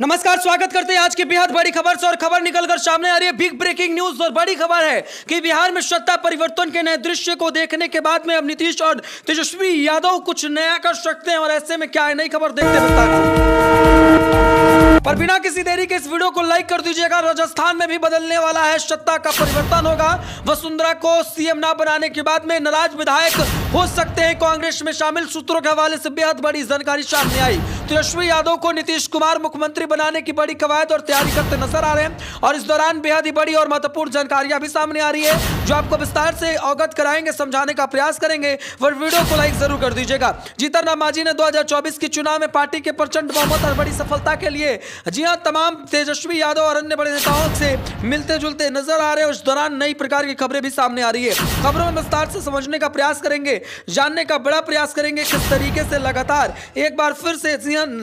नमस्कार स्वागत करते हैं आज की बेहद बड़ी खबर से और खबर निकलकर सामने आ रही है बिग ब्रेकिंग न्यूज और बड़ी खबर है कि बिहार में सत्ता परिवर्तन के नए दृश्य को देखने के बाद में अब नीतीश और तेजस्वी यादव कुछ नया कर सकते हैं और ऐसे में क्या है नई खबर देखते बताते पर बिना किसी देरी के इस वीडियो को लाइक कर दीजिएगा राजस्थान में भी बदलने वाला है सत्ता का परिवर्तन होगा वसुंधरा को सीएम ना बनाने के बाद में नाराज विधायक हो सकते हैं कांग्रेस में शामिल सूत्रों के हवाले से बेहद बड़ी जानकारी सामने आई तेजस्वी यादव को नीतीश कुमार मुख्यमंत्री बनाने की बड़ी कवायद और तैयारी करते नजर आ रहे हैं और इस दौरान बेहद ही बड़ी और महत्वपूर्ण जानकारियां भी सामने आ रही है जो आपको विस्तार से अवगत कराएंगे समझाने का प्रयास करेंगे और वीडियो को लाइक जरूर कर दीजिएगा जीतन राम मांझी ने दो के चुनाव में पार्टी के प्रचंड बहुमत और बड़ी सफलता के लिए जी हाँ तमाम तेजस्वी यादव और अन्य बड़े नेताओं से मिलते जुलते नजर आ रहे हैं उस दौरान नई प्रकार की खबरें भी सामने आ रही है खबरों में विस्तार से समझने का प्रयास करेंगे जानने का बड़ा प्रयास करेंगे किस तरीके से लगातार एक बार फिर से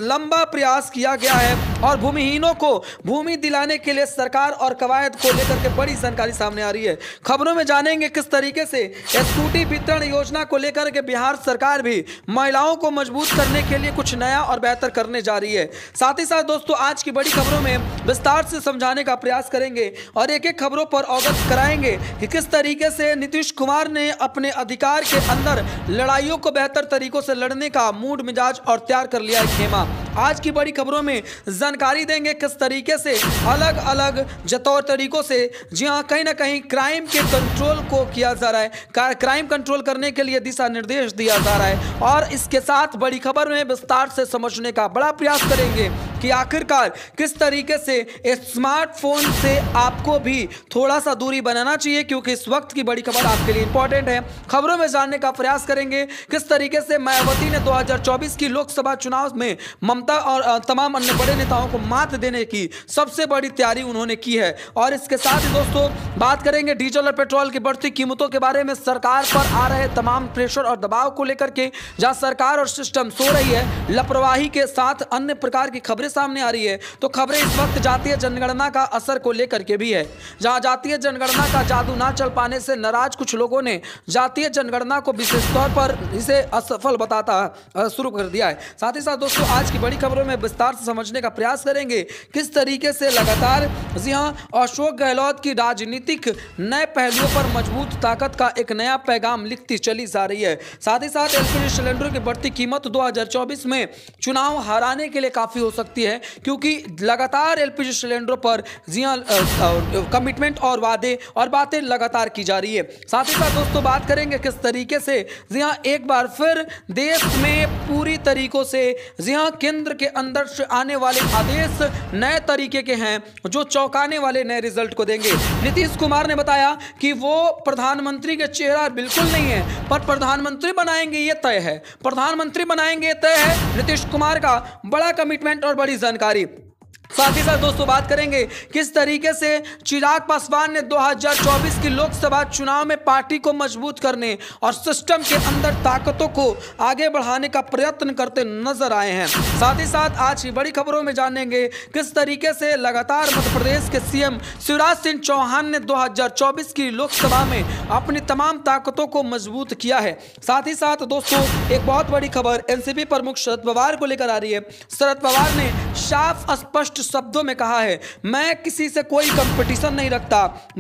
लंबा प्रयास किया गया है और भूमिहीनों को भूमि दिलाने के लिए सरकार और कवायद को लेकर के बड़ी जानकारी सामने आ रही है खबरों में जानेंगे किस तरीके से स्कूटी वितरण योजना को लेकर के बिहार सरकार भी महिलाओं को मजबूत करने के लिए कुछ नया और बेहतर करने जा रही है साथ ही साथ दोस्तों आज की बड़ी खबरों में विस्तार से समझाने का प्रयास करेंगे और एक एक खबरों पर अवगत कराएंगे कि किस तरीके से नीतीश कुमार ने अपने अधिकार के अंदर लगातार लड़ाइयों को बेहतर तरीकों से लड़ने का मूड मिजाज और तैयार कर लिया है खेमा आज की बड़ी खबरों में जानकारी देंगे किस तरीके से अलग अलग जतौर तरीकों से जी हाँ कहीं ना कहीं क्राइम के कंट्रोल को किया जा रहा है क्राइम कंट्रोल करने के लिए दिशा निर्देश दिया जा रहा है और इसके साथ बड़ी खबर में विस्तार से समझने का बड़ा प्रयास करेंगे कि आखिरकार किस तरीके से स्मार्टफोन से आपको भी थोड़ा सा दूरी बनाना चाहिए क्योंकि इस वक्त की बड़ी खबर आपके लिए इंपॉर्टेंट है खबरों में जानने का प्रयास करेंगे किस तरीके से मायावती ने 2024 की लोकसभा चुनाव में ममता और तमाम अन्य बड़े नेताओं को मात देने की सबसे बड़ी तैयारी उन्होंने की है और इसके साथ ही दोस्तों बात करेंगे डीजल और पेट्रोल की बढ़ती कीमतों के बारे में सरकार पर आ रहे तमाम प्रेशर और दबाव को लेकर के जहां सरकार और सिस्टम सो रही है लापरवाही के साथ अन्य प्रकार की खबरें सामने आ रही है तो खबरें इस वक्त जातीय जनगणना का असर को लेकर के भी है जहां जातीय जनगणना का जादू ना चल पाने से नाराज कुछ लोगों ने जातीय जनगणना को विशेष तौर पर इसे असफल बताता शुरू कर दिया है साथ ही साथ दोस्तों आज की बड़ी खबरों में विस्तार से समझने का प्रयास करेंगे किस तरीके से लगातार जी हाँ अशोक गहलोत की राजनीतिक नए पहलुओं पर मजबूत ताकत का एक नया पैगाम लिखती चली जा रही है साथ ही साथ एलपीजी सिलेंडर की बढ़ती कीमत दो में चुनाव हराने के लिए काफी हो सकती है सकती है क्योंकि लगातार एलपीजी सिलेंडरों पर जिया कमिटमेंट और वादे और बातें लगातार की जा रही है साथ ही साथ दोस्तों बात करेंगे किस तरीके से जिया एक बार फिर देश में पूरी तरीकों से जिया केंद्र के अंदर से आने वाले आदेश नए तरीके के हैं जो चौंकाने वाले नए रिजल्ट को देंगे नीतीश कुमार ने बताया कि वो प्रधानमंत्री के चेहरा बिल्कुल नहीं है पर प्रधानमंत्री बनाएंगे ये तय है प्रधानमंत्री बनाएंगे तय है नीतीश कुमार का बड़ा कमिटमेंट और बड़ी जानकारी साथ ही साथ दोस्तों बात करेंगे किस तरीके से चिराग पासवान ने 2024 की लोकसभा चुनाव में पार्टी को मजबूत करने और सिस्टम के अंदर ताकतों को आगे बढ़ाने का प्रयत्न करते नजर आए हैं साथ ही साथ आज की बड़ी खबरों में जानेंगे किस तरीके से लगातार मध्य प्रदेश के सीएम शिवराज सिंह चौहान ने 2024 की लोकसभा में अपनी तमाम ताकतों को मजबूत किया है साथ ही साथ दोस्तों एक बहुत बड़ी खबर एनसीपी प्रमुख शरद पवार को लेकर आ रही है शरद पवार ने साफ स्पष्ट शब्दों में कहा है मैं किसी से कोई कंपटीशन नहीं रखता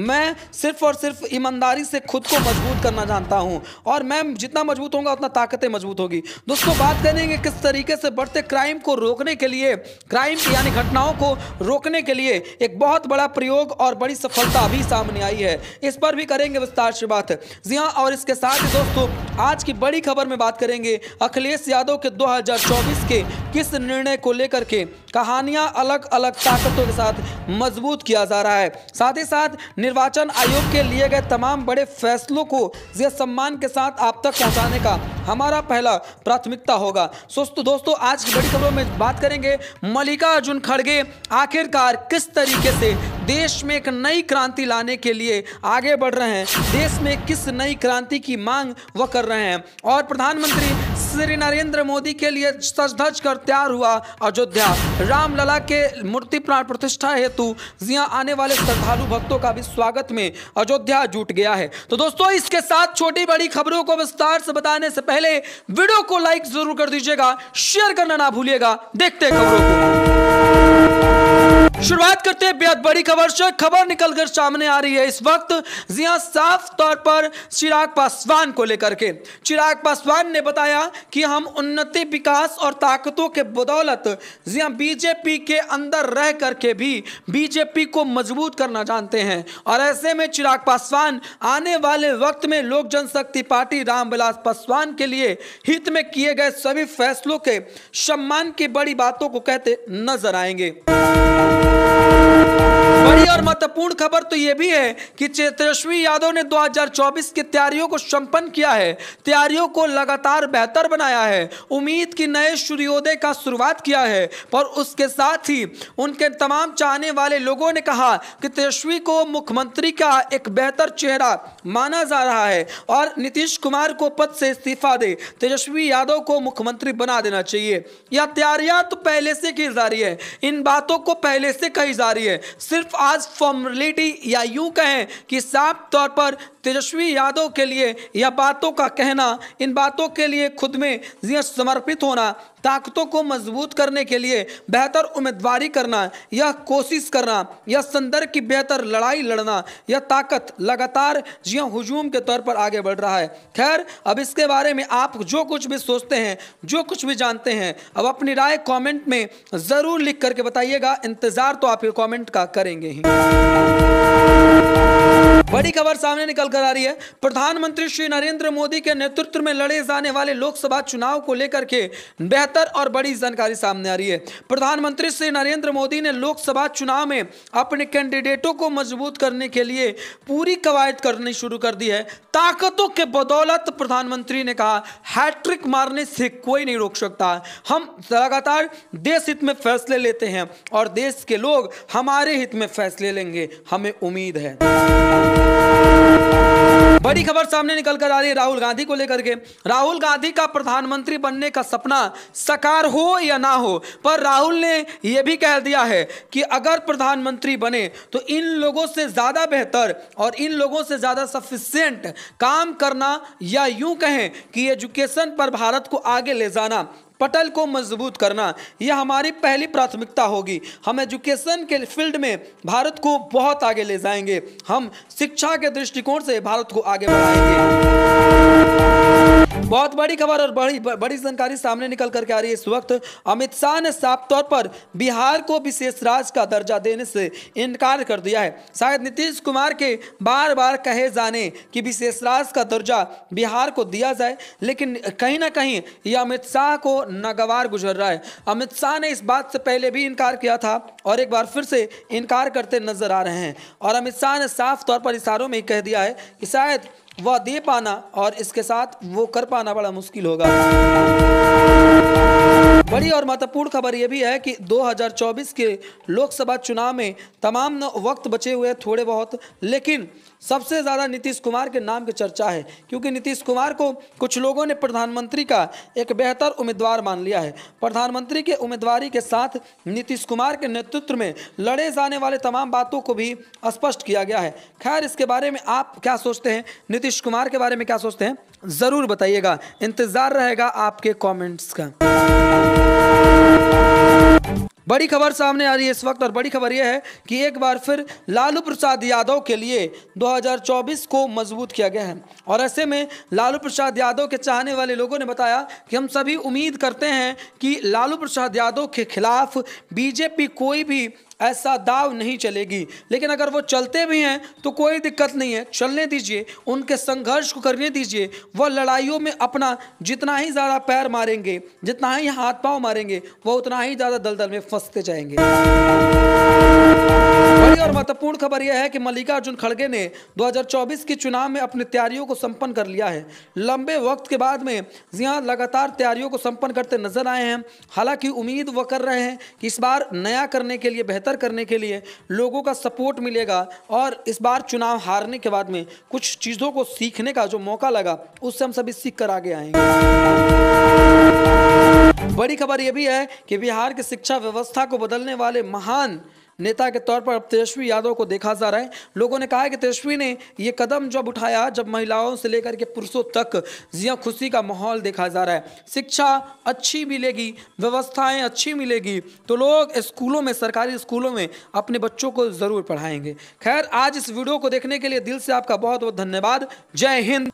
मैं सिर्फ और सिर्फ ईमानदारी से खुद को मजबूत करना जानता हूँ और मैं जितना मजबूत होगा उतना ताकतें मजबूत होगी दोस्तों बात करेंगे किस तरीके से बढ़ते क्राइम को रोकने के लिए क्राइम यानी घटनाओं को रोकने के लिए एक बहुत बड़ा प्रयोग और बड़ी सफलता भी सामने आई है इस पर भी करेंगे विस्तार से बात जी हाँ और इसके साथ ही दोस्तों आज की बड़ी खबर में बात करेंगे अखिलेश यादव के 2024 के किस निर्णय को लेकर के कहानियां अलग अलग ताकतों के साथ मजबूत किया जा रहा है साथ ही साथ निर्वाचन आयोग के लिए गए तमाम बड़े फैसलों को यह सम्मान के साथ आप तक पहुंचाने का हमारा पहला प्राथमिकता होगा दोस्तों दोस्तों आज की बड़ी खबरों में बात करेंगे मल्लिकार्जुन खड़गे आखिरकार किस तरीके से देश में एक नई क्रांति लाने के लिए आगे बढ़ रहे हैं देश में किस नई क्रांति की मांग वह कर रहे हैं और प्रधानमंत्री श्री नरेंद्र मोदी के लिए सच धज कर तैयार हुआ अयोध्या रामलला के मूर्ति प्राण प्रतिष्ठा हेतु यहाँ आने वाले श्रद्धालु भक्तों का भी स्वागत में अयोध्या जुट गया है तो दोस्तों इसके साथ छोटी बड़ी खबरों को विस्तार से बताने से पहले पहले वीडियो को लाइक जरूर कर दीजिएगा शेयर करना ना भूलिएगा देखते खबरों को शुरुआत करते हैं बेहद बड़ी खबर से खबर निकलकर सामने आ रही है इस वक्त जी हाँ साफ तौर पर चिराग पासवान को लेकर के चिराग पासवान ने बताया कि हम उन्नति विकास और ताकतों के बदौलत जी हाँ बीजेपी के अंदर रह करके भी बीजेपी को मजबूत करना जानते हैं और ऐसे में चिराग पासवान आने वाले वक्त में लोक जनशक्ति पार्टी रामविलास पासवान के लिए हित में किए गए सभी फैसलों के सम्मान की बड़ी बातों को कहते नजर आएंगे बड़ी और महत्वपूर्ण खबर तो ये भी है कि तेजस्वी यादव ने 2024 की तैयारियों को संपन्न किया है तैयारियों को लगातार बेहतर बनाया है उम्मीद की नए सूर्योदय का शुरुआत किया है और उसके साथ ही उनके तमाम चाहने वाले लोगों ने कहा कि तेजस्वी को मुख्यमंत्री का एक बेहतर चेहरा माना जा रहा है और नीतीश कुमार को पद से इस्तीफा दे तेजस्वी यादव को मुख्यमंत्री बना देना चाहिए यह तैयारियां तो पहले से की जा रही है इन बातों को पहले से कही जा रही है सिर्फ आज फॉर्मलिटी या यूं कहें कि साफ तौर पर तेजस्वी यादव के लिए या बातों का कहना इन बातों के लिए खुद में यह समर्पित होना ताकतों को मजबूत करने के लिए बेहतर उम्मीदवारी करना यह कोशिश करना या संदर्भ की बेहतर लड़ाई लड़ना या ताकत लगातार जिया हजूम के तौर पर आगे बढ़ रहा है खैर अब इसके बारे में आप जो कुछ भी सोचते हैं जो कुछ भी जानते हैं अब अपनी राय कमेंट में ज़रूर लिख करके बताइएगा इंतज़ार तो आप कॉमेंट कमेंट का करेंगे ही बड़ी खबर सामने निकल कर आ रही है प्रधानमंत्री श्री नरेंद्र मोदी के नेतृत्व में लड़े जाने वाले लोकसभा चुनाव को लेकर के बेहतर और बड़ी जानकारी सामने आ रही है प्रधानमंत्री श्री नरेंद्र मोदी ने लोकसभा चुनाव में अपने कैंडिडेटों को मजबूत करने के लिए पूरी कवायद करनी शुरू कर दी है ताकतों के बदौलत प्रधानमंत्री ने कहा हैट्रिक मारने से कोई नहीं रोक सकता हम लगातार देश हित में फैसले लेते हैं और देश के लोग हमारे हित में फैसले लेंगे हमें उम्मीद है बड़ी खबर सामने निकल कर आ रही है राहुल गांधी को लेकर के राहुल गांधी का प्रधानमंत्री बनने का सपना साकार हो या ना हो पर राहुल ने यह भी कह दिया है कि अगर प्रधानमंत्री बने तो इन लोगों से ज़्यादा बेहतर और इन लोगों से ज़्यादा सफिशियंट काम करना या यूं कहें कि एजुकेशन पर भारत को आगे ले जाना पटल को मजबूत करना यह हमारी पहली प्राथमिकता होगी हम एजुकेशन के फील्ड में भारत को बहुत आगे ले जाएंगे हम शिक्षा के दृष्टिकोण से भारत को आगे बढ़ाएंगे बहुत बड़ी खबर और बड़ी बड़ी जानकारी सामने निकल करके आ रही है इस वक्त अमित शाह ने साफ तौर पर बिहार को विशेष राज्य का दर्जा देने से इनकार कर दिया है शायद नीतीश कुमार के बार बार कहे जाने कि विशेष राज्य का दर्जा बिहार को दिया जाए लेकिन कहीं ना कहीं यह अमित शाह को नागवार गुजर रहा है अमित शाह ने इस बात से पहले भी इनकार किया था और एक बार फिर से इनकार करते नजर आ रहे हैं और अमित शाह ने साफ तौर पर इशारों में ही कह दिया है कि शायद वह दे पाना और इसके साथ वो कर पाना बड़ा मुश्किल होगा बड़ी और महत्वपूर्ण खबर यह भी है कि 2024 के लोकसभा चुनाव में तमाम वक्त बचे हुए थोड़े बहुत लेकिन सबसे ज़्यादा नीतीश कुमार के नाम की चर्चा है क्योंकि नीतीश कुमार को कुछ लोगों ने प्रधानमंत्री का एक बेहतर उम्मीदवार मान लिया है प्रधानमंत्री के उम्मीदवारी के साथ नीतीश कुमार के नेतृत्व में लड़े जाने वाले तमाम बातों को भी स्पष्ट किया गया है खैर इसके बारे में आप क्या सोचते हैं नीतीश कुमार के बारे में क्या सोचते हैं ज़रूर बताइएगा इंतज़ार रहेगा आपके कॉमेंट्स का बड़ी खबर सामने आ रही है इस वक्त और बड़ी खबर यह है कि एक बार फिर लालू प्रसाद यादव के लिए 2024 को मजबूत किया गया है और ऐसे में लालू प्रसाद यादव के चाहने वाले लोगों ने बताया कि हम सभी उम्मीद करते हैं कि लालू प्रसाद यादव के खिलाफ बीजेपी कोई भी ऐसा दाव नहीं चलेगी लेकिन अगर वो चलते भी हैं तो कोई दिक्कत नहीं है चलने दीजिए उनके संघर्ष को करने दीजिए वह लड़ाइयों में अपना जितना ही ज़्यादा पैर मारेंगे जितना ही हाथ पाँव मारेंगे वह उतना ही ज़्यादा दलदल में फंसते जाएंगे और महत्वपूर्ण खबर यह है कि मल्लिका अर्जुन खड़गे ने 2024 के चुनाव में अपनी तैयारियों को संपन्न कर लिया है लंबे वक्त के बाद में यहाँ लगातार तैयारियों को संपन्न करते नजर आए हैं हालांकि उम्मीद वह कर रहे हैं कि इस बार नया करने के लिए बेहतर करने के लिए लोगों का सपोर्ट मिलेगा और इस बार चुनाव हारने के बाद में कुछ चीज़ों को सीखने का जो मौका लगा उससे हम सभी सीख कर आगे आएंगे बड़ी खबर यह भी है कि बिहार की शिक्षा व्यवस्था को बदलने वाले महान नेता के तौर पर अब तेजस्वी यादव को देखा जा रहा है लोगों ने कहा है कि तेजस्वी ने ये कदम जब उठाया जब महिलाओं से लेकर के पुरुषों तक जिया खुशी का माहौल देखा जा रहा है शिक्षा अच्छी मिलेगी व्यवस्थाएं अच्छी मिलेगी तो लोग स्कूलों में सरकारी स्कूलों में अपने बच्चों को ज़रूर पढ़ाएंगे खैर आज इस वीडियो को देखने के लिए दिल से आपका बहुत बहुत धन्यवाद जय हिंद